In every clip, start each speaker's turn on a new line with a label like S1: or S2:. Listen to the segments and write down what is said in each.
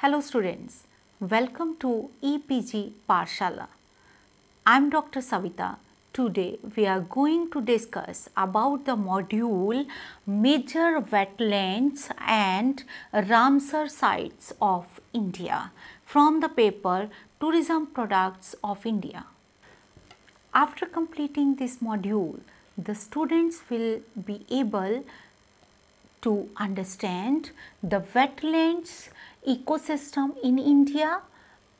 S1: Hello students, welcome to EPG Parshala. I am Dr. Savita. Today we are going to discuss about the module Major Wetlands and Ramsar Sites of India from the paper Tourism Products of India. After completing this module, the students will be able to understand the wetlands ecosystem in India,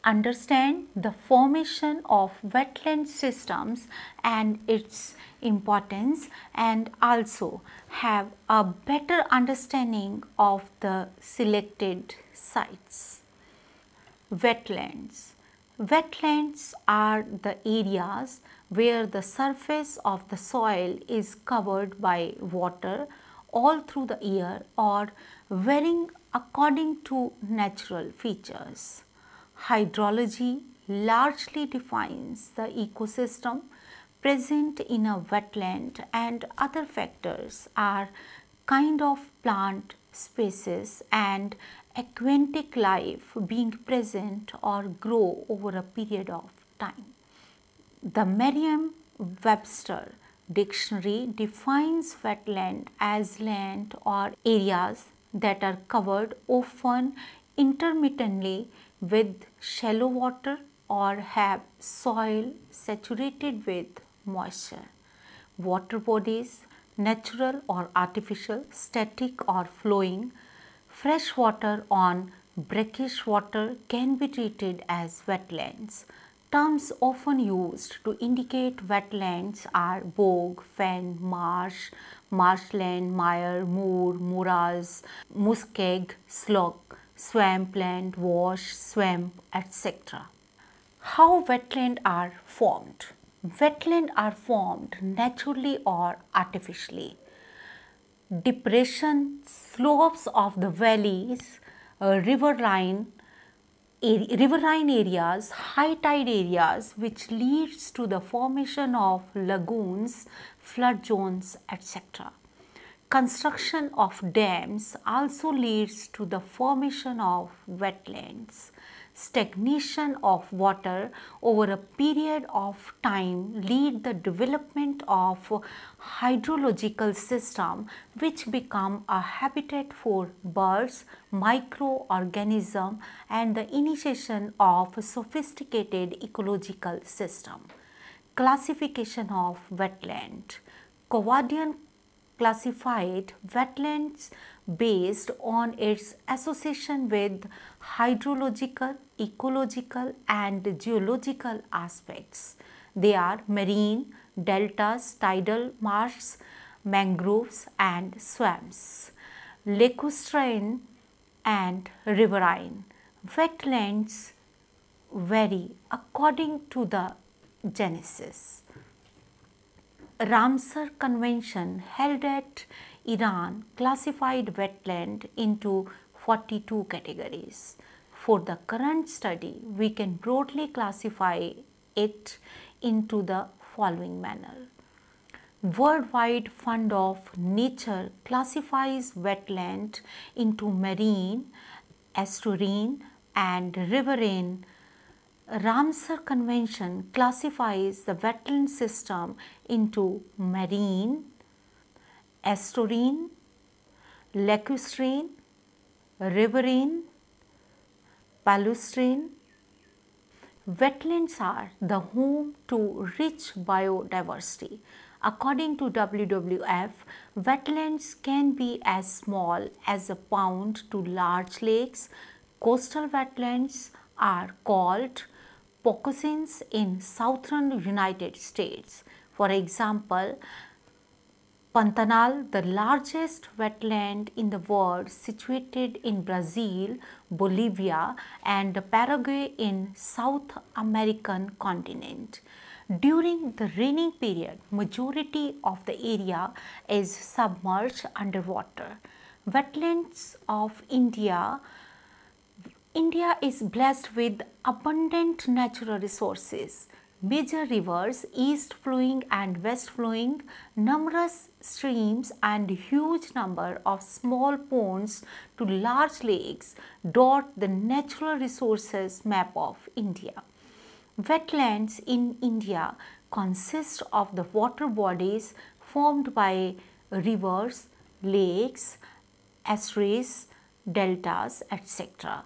S1: understand the formation of wetland systems and its importance and also have a better understanding of the selected sites. Wetlands Wetlands are the areas where the surface of the soil is covered by water all through the year or varying according to natural features. Hydrology largely defines the ecosystem present in a wetland and other factors are kind of plant species and aquatic life being present or grow over a period of time. The Merriam-Webster dictionary defines wetland as land or areas that are covered often intermittently with shallow water or have soil saturated with moisture. Water bodies, natural or artificial, static or flowing, fresh water on brackish water can be treated as wetlands. Terms often used to indicate wetlands are bog, fen, marsh, marshland, mire, moor, morass, muskeg, slog, swampland, wash, swamp, etc. How wetlands are formed? Wetlands are formed naturally or artificially. Depression slopes of the valleys, river line riverine areas, high tide areas which leads to the formation of lagoons, flood zones etc. Construction of dams also leads to the formation of wetlands stagnation of water over a period of time lead the development of hydrological system which become a habitat for birds, microorganism and the initiation of sophisticated ecological system. Classification of wetland. Covadian classified wetlands based on its association with hydrological, ecological and geological aspects. They are marine, deltas, tidal marshes, mangroves and swamps, lacustrine and riverine. Wetlands vary according to the genesis. Ramsar Convention held at Iran classified wetland into 42 categories. For the current study, we can broadly classify it into the following manner. Worldwide Fund of Nature classifies wetland into marine, estuarine and riverine Ramsar Convention classifies the wetland system into marine, estuarine, lacustrine, riverine, palustrine. Wetlands are the home to rich biodiversity. According to WWF, wetlands can be as small as a pound to large lakes. Coastal wetlands are called moccasins in southern United States. For example, Pantanal, the largest wetland in the world situated in Brazil, Bolivia and Paraguay in South American continent. During the raining period, majority of the area is submerged underwater. Wetlands of India India is blessed with abundant natural resources, major rivers, east flowing and west flowing, numerous streams and huge number of small ponds to large lakes dot the natural resources map of India. Wetlands in India consist of the water bodies formed by rivers, lakes, estuaries, deltas, etc.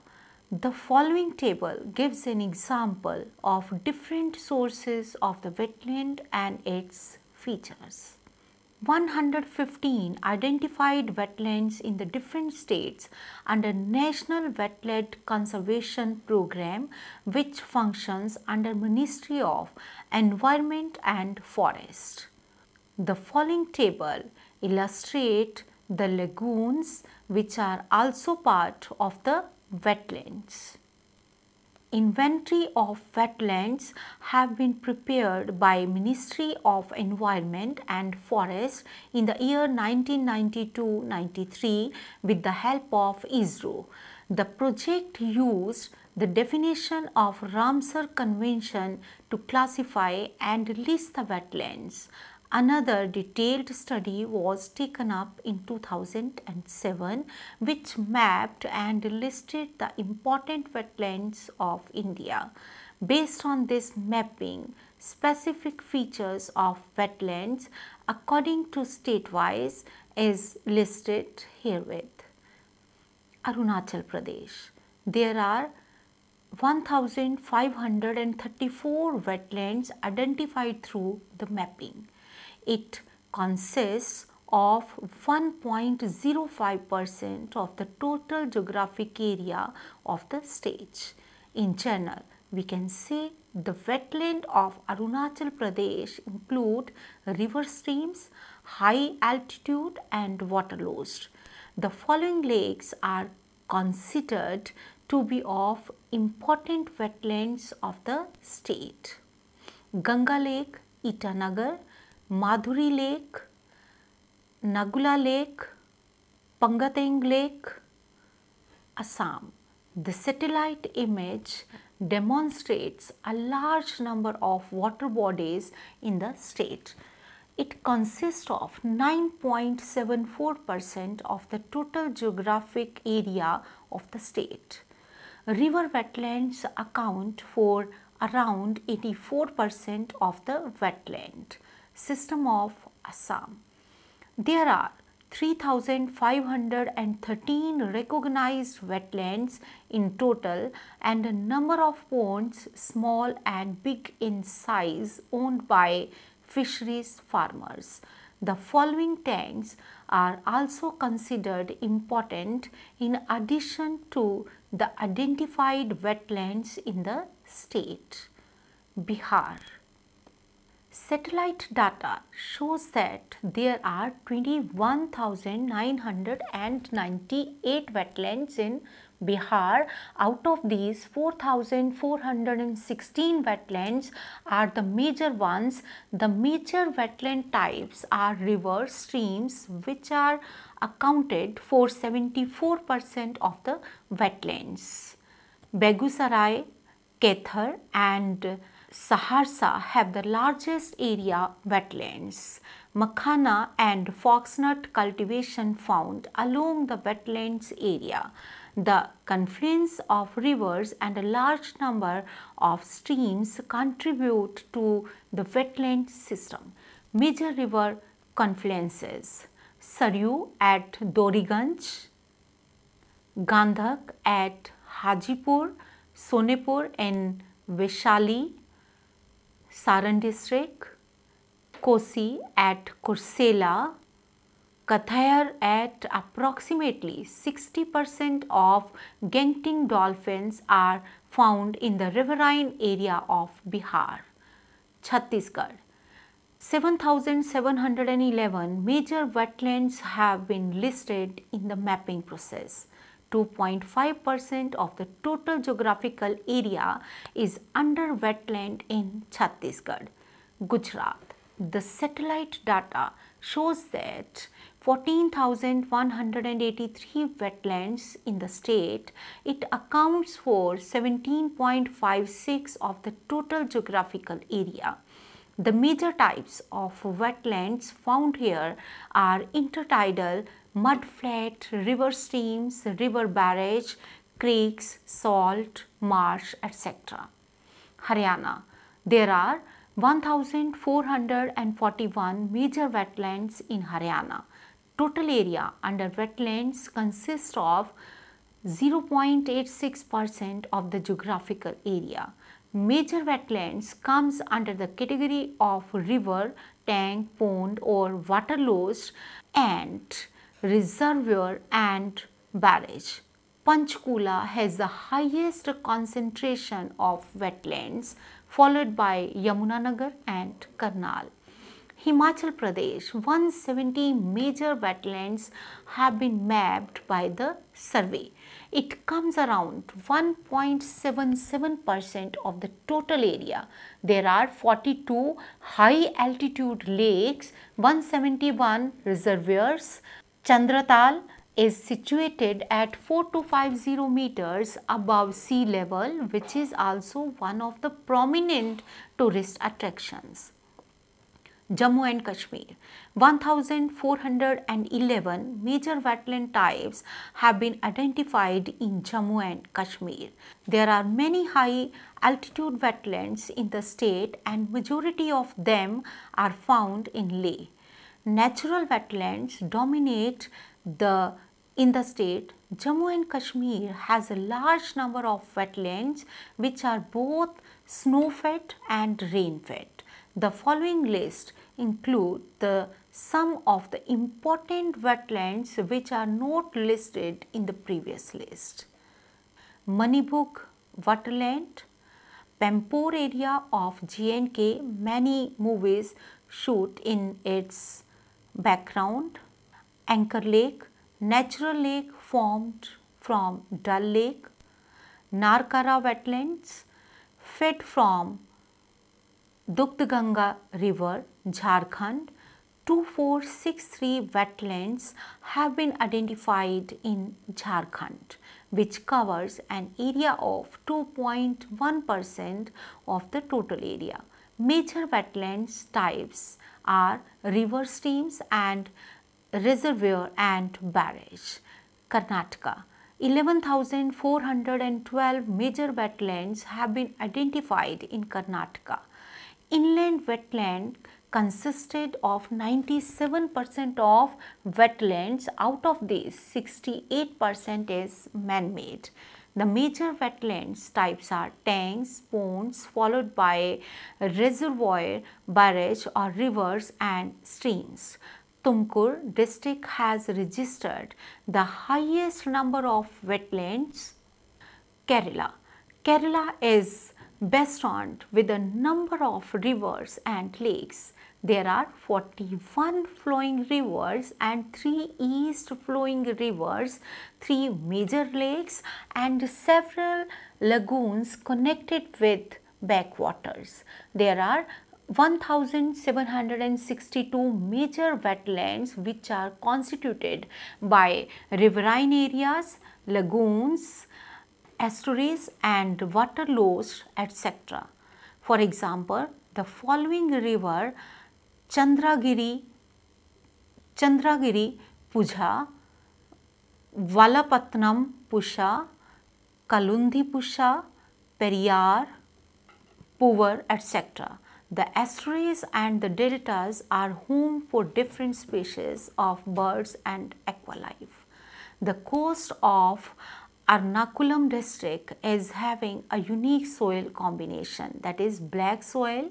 S1: The following table gives an example of different sources of the wetland and its features. 115 identified wetlands in the different states under National Wetland Conservation Program which functions under Ministry of Environment and Forest. The following table illustrate the lagoons which are also part of the wetlands. Inventory of wetlands have been prepared by Ministry of Environment and Forest in the year 1992-93 with the help of ISRO. The project used the definition of Ramsar Convention to classify and list the wetlands. Another detailed study was taken up in 2007 which mapped and listed the important wetlands of India. Based on this mapping, specific features of wetlands according to state-wise is listed herewith. Arunachal Pradesh. There are 1534 wetlands identified through the mapping. It consists of 1.05 percent of the total geographic area of the state. In general, we can say the wetland of Arunachal Pradesh include river streams, high altitude and waterloos. The following lakes are considered to be of important wetlands of the state. Ganga Lake, Itanagar, Madhuri Lake, Nagula Lake, Pangateng Lake, Assam. The satellite image demonstrates a large number of water bodies in the state. It consists of 9.74 percent of the total geographic area of the state. River wetlands account for around 84 percent of the wetland system of Assam. There are 3,513 recognized wetlands in total and a number of ponds small and big in size owned by fisheries farmers. The following tanks are also considered important in addition to the identified wetlands in the state. Bihar satellite data shows that there are 21,998 wetlands in Bihar. Out of these 4,416 wetlands are the major ones. The major wetland types are river streams which are accounted for 74% of the wetlands. Begusarai, Kethar and Saharsa have the largest area wetlands. Makhana and foxnut cultivation found along the wetlands area. The confluence of rivers and a large number of streams contribute to the wetland system. Major river confluences Saryu at Doriganj, Gandhak at Hajipur, Sonepur and Vishali, Saran district, Kosi at Kursela, Kathayar at approximately 60% of Genting dolphins are found in the riverine area of Bihar. Chhattisgarh 7,711 major wetlands have been listed in the mapping process. 2.5% of the total geographical area is under wetland in Chhattisgarh. Gujarat. The satellite data shows that 14,183 wetlands in the state, it accounts for 17.56 of the total geographical area. The major types of wetlands found here are intertidal, mudflat, river streams, river barrage, creeks, salt, marsh, etc. Haryana, there are 1441 major wetlands in Haryana. Total area under wetlands consists of 0.86% of the geographical area. Major wetlands comes under the category of river, tank, pond or water loss and reservoir and barrage. Panchkula has the highest concentration of wetlands followed by Yamunanagar and Karnal. Himachal Pradesh, 170 major wetlands have been mapped by the survey. It comes around 1.77% of the total area. There are 42 high altitude lakes, 171 reservoirs, Chandratal is situated at 4250 meters above sea level which is also one of the prominent tourist attractions. Jammu and Kashmir 1411 major wetland types have been identified in Jammu and Kashmir. There are many high altitude wetlands in the state and majority of them are found in Leh natural wetlands dominate the in the state, Jammu and Kashmir has a large number of wetlands which are both snow-fed and rain-fed. The following list include the sum of the important wetlands which are not listed in the previous list. Manibuk Waterland, Pampore area of jnk many movies shoot in its background Anchor Lake, natural lake formed from Dull Lake, Narkara wetlands fed from Dugdganga River, Jharkhand. 2463 wetlands have been identified in Jharkhand which covers an area of 2.1% of the total area. Major wetlands types are river streams and reservoir and barrage. Karnataka 11,412 major wetlands have been identified in Karnataka. Inland wetland consisted of 97% of wetlands out of these 68% is man-made. The major wetlands types are tanks, ponds followed by reservoir, barrage or rivers and streams. Tumkur district has registered the highest number of wetlands. Kerala. Kerala is best on with a number of rivers and lakes. There are 41 flowing rivers and 3 east flowing rivers, 3 major lakes and several lagoons connected with backwaters. There are 1762 major wetlands which are constituted by riverine areas, lagoons, estuaries and waterloos etc. For example, the following river चंद्रागिरी चंद्रागिरी पुझा वालापत्नम पुषा कालुंदी पुषा Periyar Povar, etc. The estuaries and the deltas are home for different species of birds and aqualife. The coast of Arnakulam district is having a unique soil combination that is black soil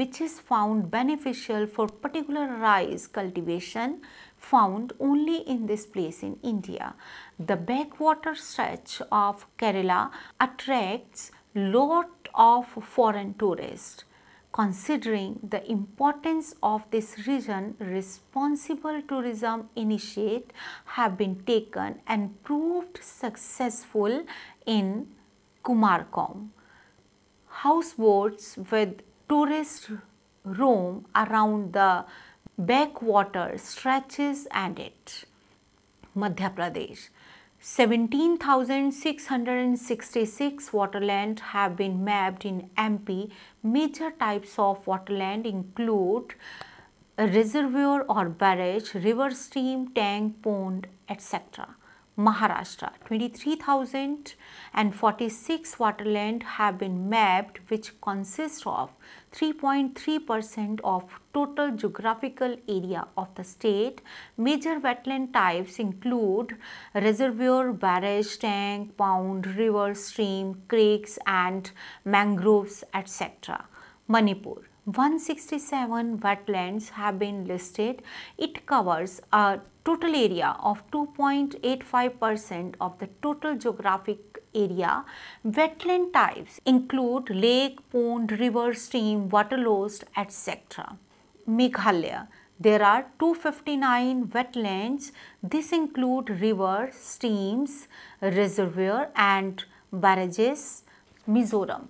S1: which is found beneficial for particular rice cultivation found only in this place in India. The backwater stretch of Kerala attracts lot of foreign tourists Considering the importance of this region, responsible tourism initiate have been taken and proved successful in Kumarkom. Houseboats with tourists roam around the backwater stretches and it. Madhya Pradesh. 17,666 waterland have been mapped in MP Major types of wetland include reservoir or barrage, river stream, tank, pond, etc. Maharashtra. 23,046 waterland have been mapped which consists of 3.3% of total geographical area of the state. Major wetland types include reservoir, barrage, tank, pond, river, stream, creeks and mangroves etc. Manipur. 167 wetlands have been listed. It covers a total area of 2.85% of the total geographic area. Wetland types include lake, pond, river, stream, water lost, etc. Meghalaya. There are 259 wetlands. This include rivers, streams, reservoir and barrages. Mizoram.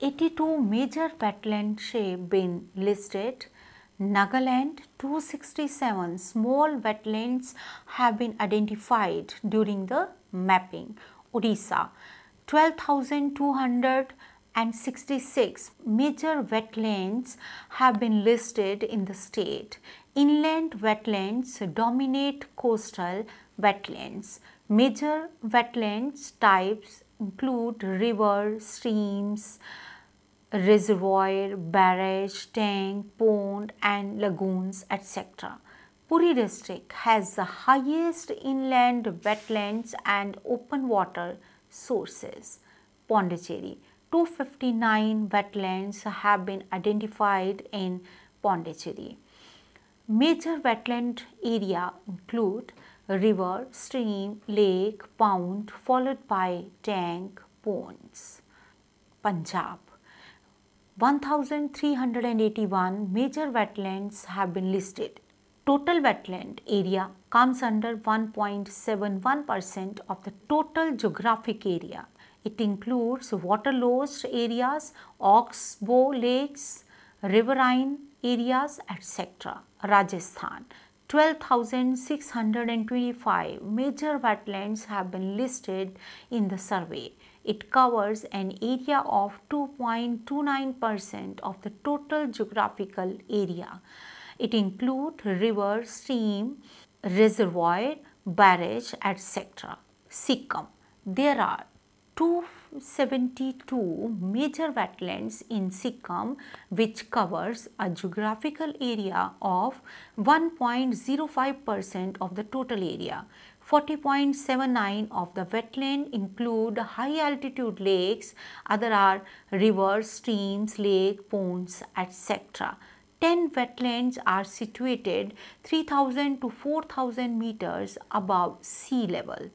S1: 82 major wetland shape been listed Nagaland 267 small wetlands have been identified during the mapping. Odisha 12,266 major wetlands have been listed in the state. Inland wetlands dominate coastal wetlands. Major wetlands types include river, streams, reservoir, barrage, tank, pond and lagoons etc. Puri district has the highest inland wetlands and open water sources. Pondicherry 259 wetlands have been identified in Pondicherry. Major wetland area include river, stream, lake, pond followed by tank, ponds. Punjab 1,381 major wetlands have been listed. Total wetland area comes under 1.71% of the total geographic area. It includes water lost areas, oxbow lakes, riverine areas, etc. Rajasthan 12,625 major wetlands have been listed in the survey. It covers an area of 2.29% of the total geographical area. It includes river, stream, reservoir, barrage, etc. Sikkim. There are two 72 major wetlands in Sikkim which covers a geographical area of 1.05% of the total area. 40.79 of the wetland include high altitude lakes, other are rivers, streams, lake, ponds, etc. 10 wetlands are situated 3000 to 4000 meters above sea level.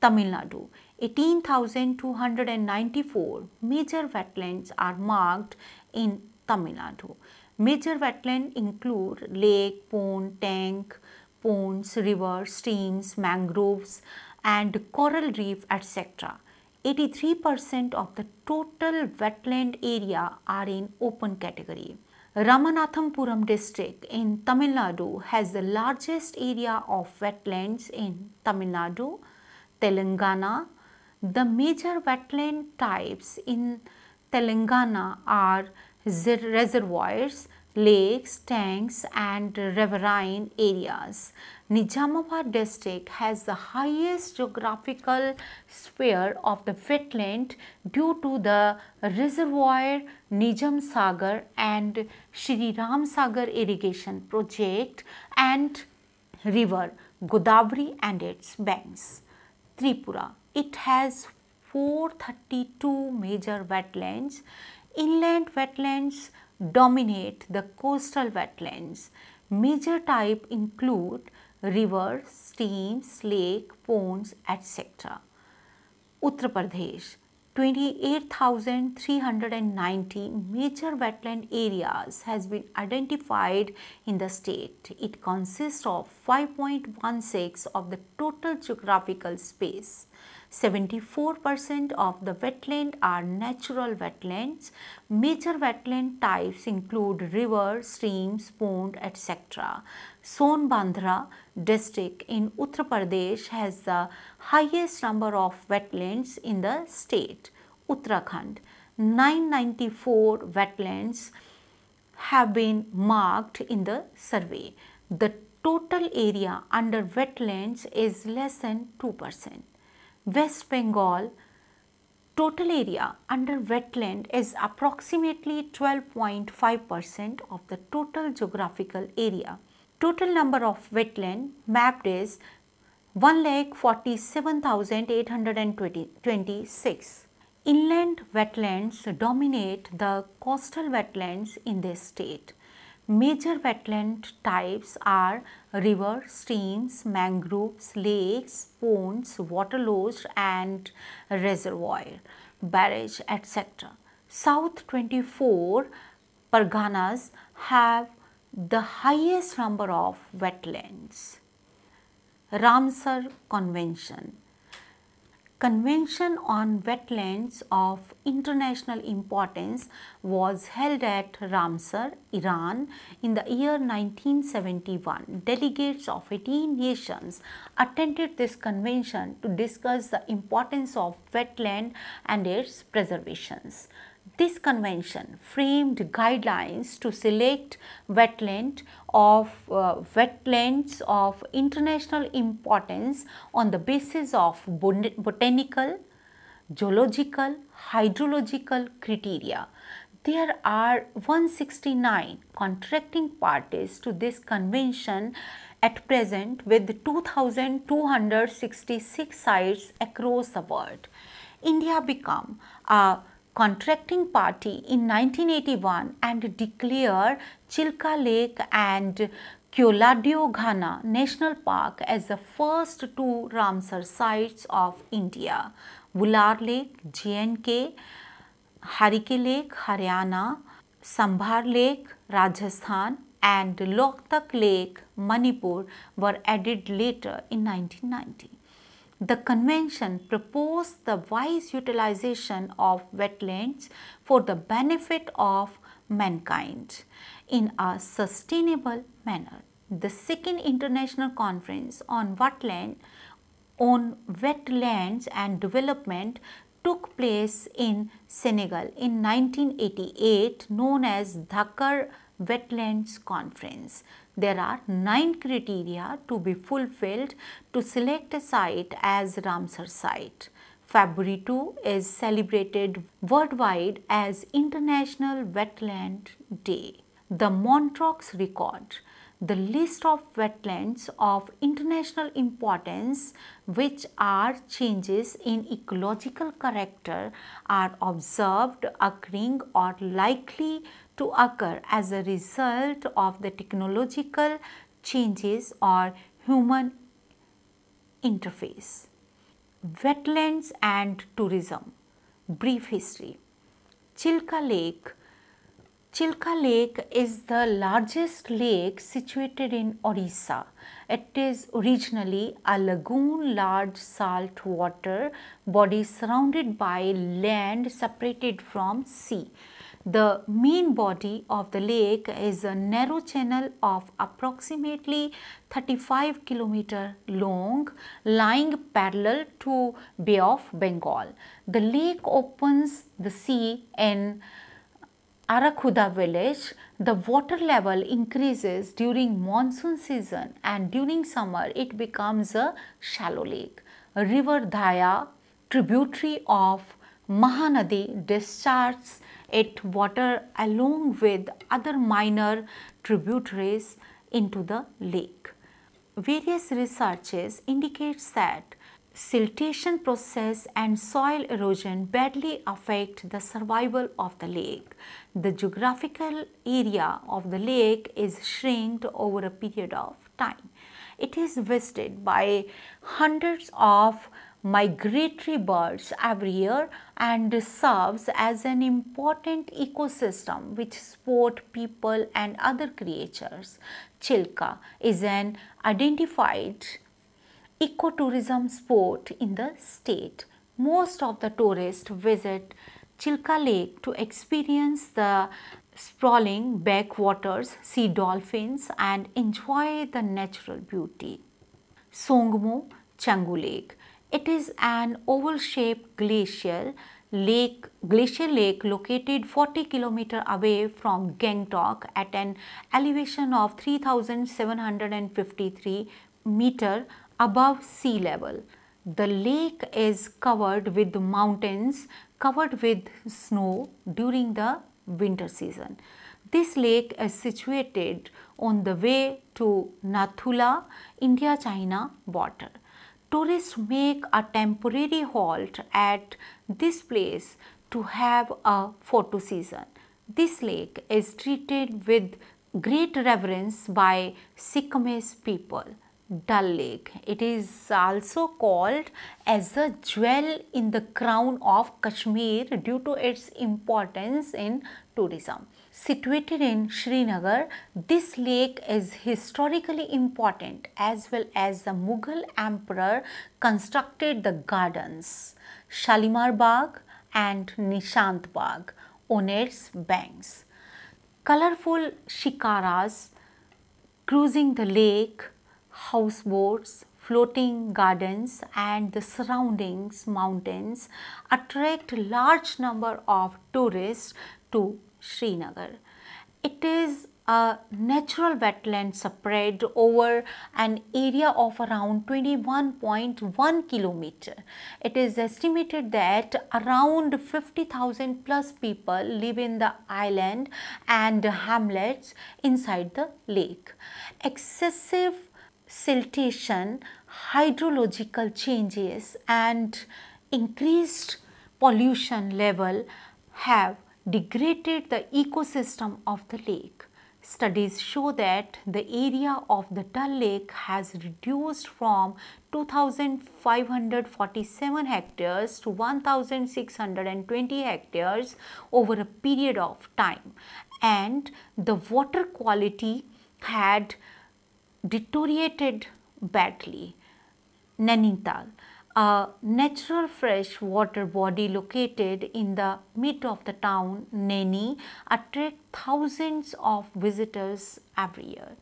S1: Tamil Nadu 18,294 major wetlands are marked in Tamil Nadu. Major wetlands include lake, pond, tank, ponds, rivers, streams, mangroves and coral reef etc. 83% of the total wetland area are in open category. Ramanathampuram district in Tamil Nadu has the largest area of wetlands in Tamil Nadu, Telangana, the major wetland types in Telangana are reservoirs, lakes, tanks and riverine areas. Nizamabad district has the highest geographical sphere of the wetland due to the reservoir Nizam Sagar and Shri Ram Sagar irrigation project and river Godavari and its banks. Tripura it has 432 major wetlands. Inland wetlands dominate the coastal wetlands. Major type include rivers, streams, lake, ponds, etc. Uttar Pradesh 28,390 major wetland areas has been identified in the state. It consists of 5.16 of the total geographical space. 74% of the wetland are natural wetlands. Major wetland types include rivers, streams, pond, etc. Sonbandhra district in Uttar Pradesh has the highest number of wetlands in the state. Uttarakhand, 994 wetlands have been marked in the survey. The total area under wetlands is less than 2 percent. West Bengal total area under wetland is approximately 12.5 percent of the total geographical area. Total number of wetland mapped is 1,47,826. Inland wetlands dominate the coastal wetlands in this state. Major wetland types are river, streams, mangroves, lakes, ponds, waterlows and reservoir, barrage etc. South 24 Parganas have the highest number of wetlands. Ramsar Convention Convention on Wetlands of International Importance was held at Ramsar, Iran in the year 1971. Delegates of 18 nations attended this convention to discuss the importance of wetland and its preservations. This convention framed guidelines to select wetland of uh, wetlands of international importance on the basis of bot botanical, geological, hydrological criteria. There are 169 contracting parties to this convention at present with 2266 sites across the world. India become a contracting party in 1981 and declare Chilka Lake and Kyoladeo Ghana National Park as the first two Ramsar sites of India. Bular Lake, JNK, Harike Lake, Haryana, Sambhar Lake, Rajasthan and Loktak Lake, Manipur were added later in 1990. The convention proposed the wise utilization of wetlands for the benefit of mankind in a sustainable manner. The second international conference on wetland on wetlands and development took place in Senegal in 1988 known as Dakar Wetlands Conference. There are 9 criteria to be fulfilled to select a site as Ramsar site. February 2 is celebrated worldwide as International Wetland Day. The Montrox Record the list of wetlands of international importance which are changes in ecological character are observed occurring or likely to occur as a result of the technological changes or human interface. Wetlands and tourism, brief history. Chilka Lake Chilka Lake is the largest lake situated in Orissa. It is originally a lagoon large salt water body surrounded by land separated from sea. The mean body of the lake is a narrow channel of approximately 35 kilometer long lying parallel to Bay of Bengal. The lake opens the sea in Arakuda village, the water level increases during monsoon season and during summer it becomes a shallow lake. River Dhaya, tributary of Mahanadi discharges it water along with other minor tributaries into the lake. Various researches indicates that siltation process and soil erosion badly affect the survival of the lake. The geographical area of the lake is shrinked over a period of time. It is visited by hundreds of migratory birds every year and serves as an important ecosystem which support people and other creatures. Chilka is an identified ecotourism spot in the state. Most of the tourists visit Chilka Lake to experience the sprawling backwaters, see dolphins and enjoy the natural beauty. Songmo Changu Lake it is an oval-shaped glacier lake, glacier lake located 40 km away from Gangtok at an elevation of 3753 meter above sea level. The lake is covered with mountains covered with snow during the winter season. This lake is situated on the way to Nathula, India-China border tourists make a temporary halt at this place to have a photo season. This lake is treated with great reverence by Sikkimese people. Dal Lake. It is also called as a jewel in the crown of Kashmir due to its importance in tourism situated in Srinagar, this lake is historically important as well as the Mughal emperor constructed the gardens Shalimar Bagh and Nishant Bagh on its banks. Colorful shikaras cruising the lake, houseboats, floating gardens and the surroundings mountains attract large number of tourists to Srinagar. It is a natural wetland spread over an area of around 21.1 kilometer. It is estimated that around 50,000 plus people live in the island and hamlets inside the lake. Excessive siltation, hydrological changes and increased pollution level have degraded the ecosystem of the lake. Studies show that the area of the Dal Lake has reduced from 2,547 hectares to 1,620 hectares over a period of time and the water quality had deteriorated badly. Nainital a natural freshwater body located in the mid of the town Neni attract thousands of visitors every year.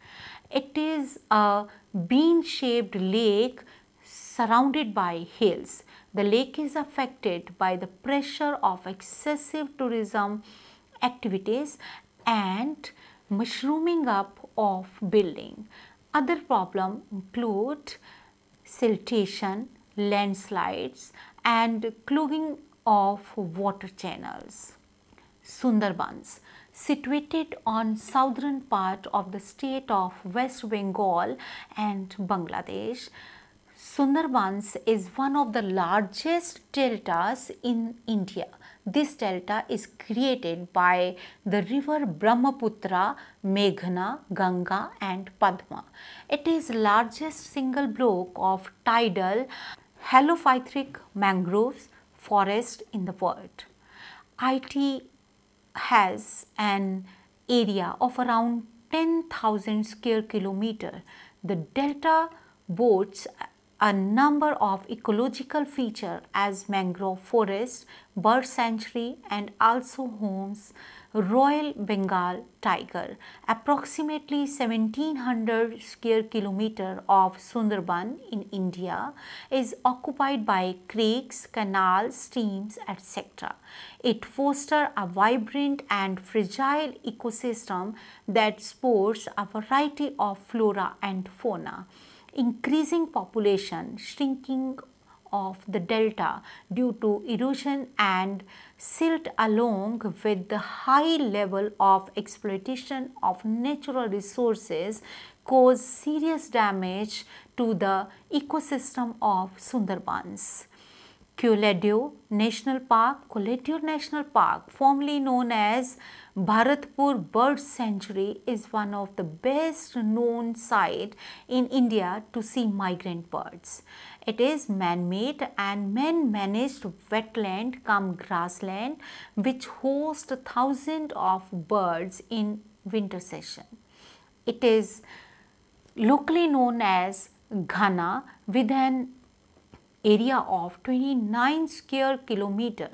S1: It is a bean-shaped lake surrounded by hills. The lake is affected by the pressure of excessive tourism activities and mushrooming up of building. Other problem include siltation, landslides and clogging of water channels. Sundarbans situated on southern part of the state of West Bengal and Bangladesh. Sundarbans is one of the largest deltas in India. This delta is created by the river Brahmaputra, Meghna, Ganga and Padma. It is largest single block of tidal halophytric mangroves forest in the world. IT has an area of around 10,000 square kilometer. The delta boats a number of ecological features as mangrove forest, bird sanctuary and also homes Royal Bengal tiger. Approximately 1700 square kilometer of Sundarban in India is occupied by creeks, canals, streams, etc. It fosters a vibrant and fragile ecosystem that sports a variety of flora and fauna increasing population, shrinking of the delta due to erosion and silt along with the high level of exploitation of natural resources cause serious damage to the ecosystem of Sundarbans. Coledio National Park, Coledio National Park formerly known as Bharatpur Bird Sanctuary is one of the best known sites in India to see migrant birds. It is man-made and man-managed wetland come grassland which hosts thousands of birds in winter session. It is locally known as Ghana with an area of 29 square kilometer.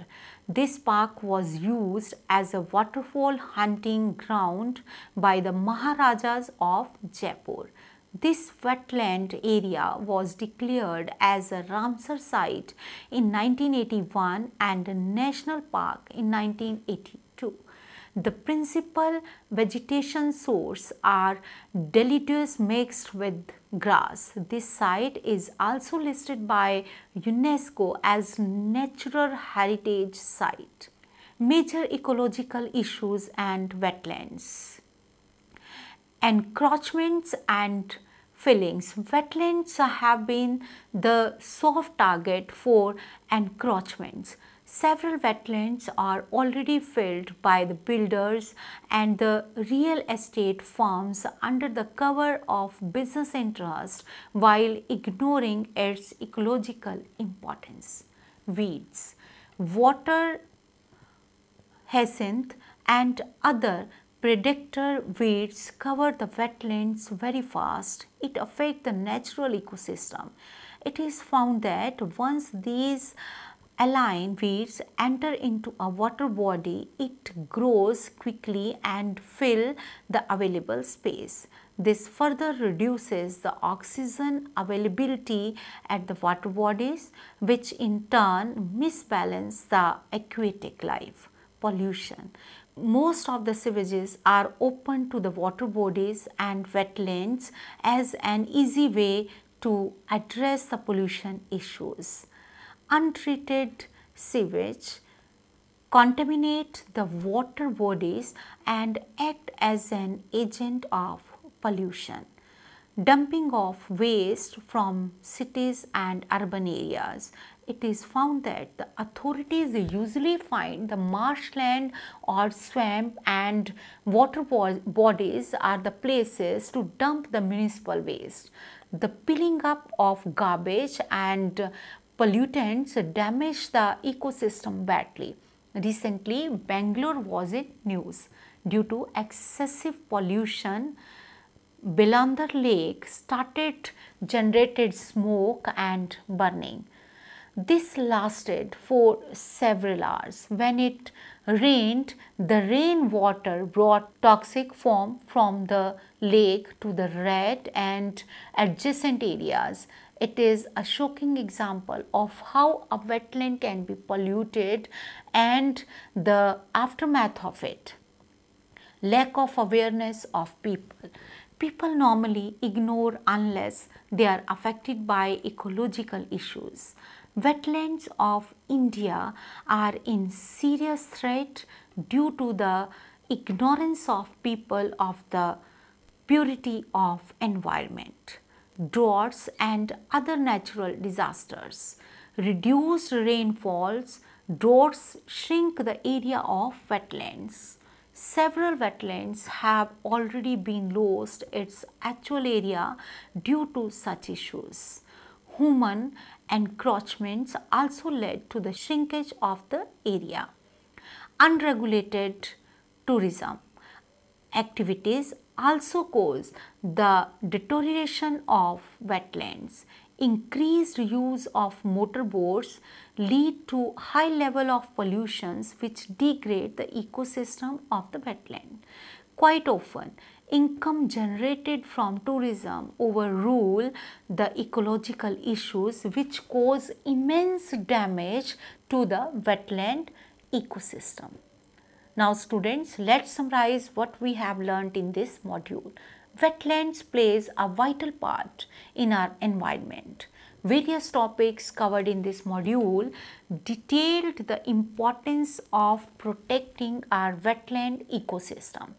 S1: This park was used as a waterfall hunting ground by the Maharajas of Jaipur. This wetland area was declared as a Ramsar site in 1981 and a national park in 1980. The principal vegetation source are deleterious mixed with grass. This site is also listed by UNESCO as Natural Heritage Site. Major ecological issues and wetlands. Encroachments and fillings. Wetlands have been the soft target for encroachments. Several wetlands are already filled by the builders and the real estate firms under the cover of business interest while ignoring its ecological importance. Weeds, water hyacinth and other predator weeds cover the wetlands very fast. It affects the natural ecosystem. It is found that once these alien weeds enter into a water body, it grows quickly and fill the available space. This further reduces the oxygen availability at the water bodies which in turn misbalance the aquatic life. Pollution most of the sewages are open to the water bodies and wetlands as an easy way to address the pollution issues untreated sewage contaminate the water bodies and act as an agent of pollution. Dumping of waste from cities and urban areas. It is found that the authorities usually find the marshland or swamp and water bodies are the places to dump the municipal waste the piling up of garbage and pollutants damage the ecosystem badly. Recently, Bangalore was in news due to excessive pollution. Belandar Lake started generated smoke and burning. This lasted for several hours. When it rained, the rainwater brought toxic form from the lake to the red and adjacent areas it is a shocking example of how a wetland can be polluted and the aftermath of it. Lack of awareness of people. People normally ignore unless they are affected by ecological issues. Wetlands of India are in serious threat due to the ignorance of people of the purity of environment droughts and other natural disasters. Reduced rainfalls, droughts shrink the area of wetlands. Several wetlands have already been lost its actual area due to such issues. Human encroachments also led to the shrinkage of the area. Unregulated tourism activities also cause the deterioration of wetlands. Increased use of motorboats lead to high level of pollutions which degrade the ecosystem of the wetland. Quite often, income generated from tourism overrule the ecological issues which cause immense damage to the wetland ecosystem. Now students, let's summarize what we have learnt in this module. Wetlands plays a vital part in our environment. Various topics covered in this module detailed the importance of protecting our wetland ecosystem.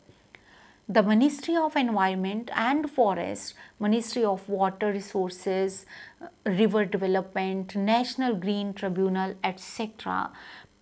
S1: The Ministry of Environment and Forest, Ministry of Water Resources, River Development, National Green Tribunal, etc.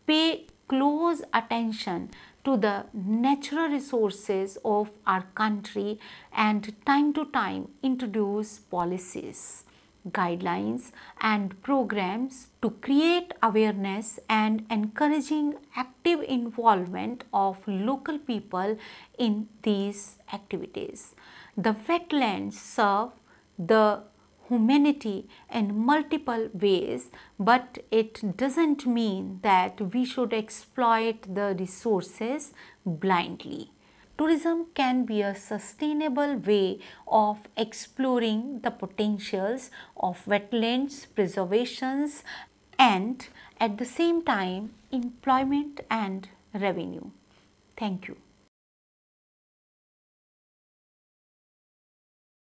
S1: pay close attention to the natural resources of our country and time to time introduce policies, guidelines and programs to create awareness and encouraging active involvement of local people in these activities. The wetlands serve the humanity in multiple ways, but it doesn't mean that we should exploit the resources blindly. Tourism can be a sustainable way of exploring the potentials of wetlands, preservations and at the same time employment and revenue. Thank you.